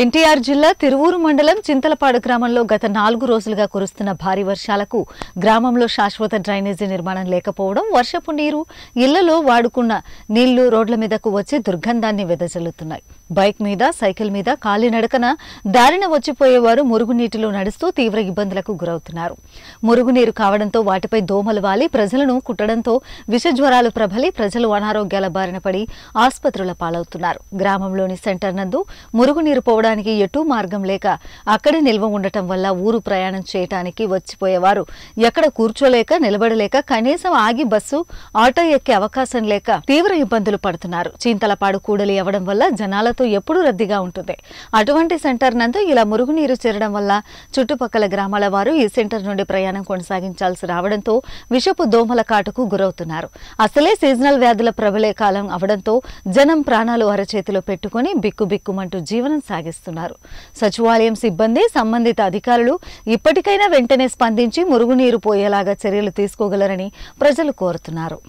ఎన్టీఆర్ జిల్లా తిరువూరు మండలం చింతలపాడు గ్రామంలో గత నాలుగు రోజులుగా కురుస్తున్న భారీ వర్షాలకు గ్రామంలో శాశ్వత డ్రైనేజీ నిర్మాణం లేకపోవడం వర్షపు నీరు ఇళ్లలో వాడుకున్న నీళ్లు రోడ్ల మీదకు వచ్చి దుర్గంధాన్ని వెదజల్లుతున్నాయి బైక్ మీద సైకిల్ మీద కాలినడకన దారిన వచ్చిపోయేవారు మురుగునీటిలో నడుస్తూ తీవ్ర ఇబ్బందులకు గురవుతున్నారు మురుగునీరు కావడంతో వాటిపై దోమలు వాలి ప్రజలను కుట్టడంతో విష జ్వరాలు ప్రబలి ప్రజలు అనారోగ్యాల బారిన పడి ఆసుపత్రుల పాలవుతున్నారు గ్రామంలోని సెంటర్ నందు మురుగునీరు పోవడానికి ఎటు మార్గం లేక అక్కడే నిల్వ ఉండటం వల్ల ఊరు ప్రయాణం చేయటానికి వచ్చిపోయేవారు ఎక్కడ కూర్చోలేక నిలబడలేక కనీసం ఆగి బస్సు ఆటో ఎక్కే అవకాశం లేక తీవ్ర ఇబ్బందులు పడుతున్నారు చింతలపాడు కూడలి అవ్వడం వల్ల జనాలతో ఎప్పుడూ రద్దీగా ఉంటుంది అటువంటి సెంటర్ నందు ఇలా మురుగునీరు చేరడం వల్ల చుట్టుపక్కల గ్రామాల వారు ఈ సెంటర్ నుండి ప్రయాణం కొనసాగించాల్సి రావడంతో విషపు దోమల కాటుకు గురవుతున్నారు అసలే సీజనల్ వ్యాధుల ప్రబలే కాలం అవడంతో జనం ప్రాణాలు అరచేతిలో పెట్టుకుని బిక్కుమంటూ జీవనం సాగిస్తారు కొనసాగిస్తున్నారు సచివాలయం సిబ్బంది సంబంధిత అధికారులు ఇప్పటికైనా వెంటనే స్పందించి మురుగునీరు పోయేలాగా చర్యలు తీసుకోగలరని ప్రజలు కోరుతున్నారు